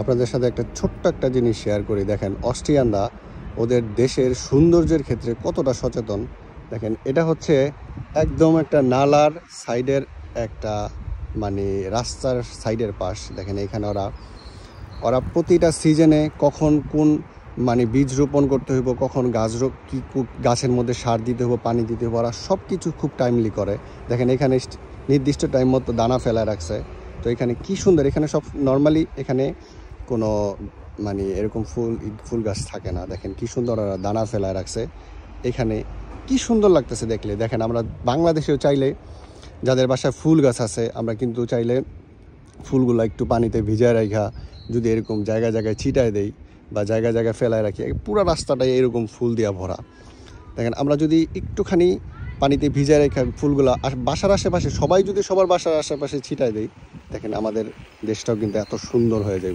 আপনাদের সাথে একটা ছোট্ট একটা জিনিস শেয়ার করি দেখেন অস্ট্রিয়ানরা ওদের দেশের সৌন্দর্যের ক্ষেত্রে কতটা সচেতন দেখেন এটা হচ্ছে একদম একটা নালার সাইডের একটা মানে রাস্তার সাইডের পাশ দেখেন এখানে ওরা ওরা প্রতিটা সিজনে কখন কোন মানে বীজ রোপণ করতে হইব কখন গাছ কী গাছের মধ্যে সার দিতে হবো পানি দিতে হবো ওরা সব কিছু খুব টাইমলি করে দেখেন এখানে নির্দিষ্ট টাইম মতো দানা ফেলা রাখছে তো এখানে কি সুন্দর এখানে সব নর্মালি এখানে কোনো মানে এরকম ফুল ফুল গাছ থাকে না দেখেন কি সুন্দর ওরা দানা ফেলায় রাখছে এখানে কি সুন্দর লাগতেছে দেখলে দেখেন আমরা বাংলাদেশেও চাইলে যাদের বাসায় ফুল গাছ আছে আমরা কিন্তু চাইলে ফুলগুলো একটু পানিতে ভিজায় রাখা যদি এরকম জায়গা জায়গায় ছিটায় দেই বা জায়গা জায়গায় ফেলায় রাখি পুরো রাস্তাটাই এরকম ফুল দিয়া ভরা দেখেন আমরা যদি একটুখানি পানিতে ভিজায় রেখে ফুলগুলো বাসার আশেপাশে সবাই যদি সবার বাসার আশেপাশে ছিটায় দেয় দেখেন আমাদের দেশটাও কিন্তু এত সুন্দর হয়ে যায়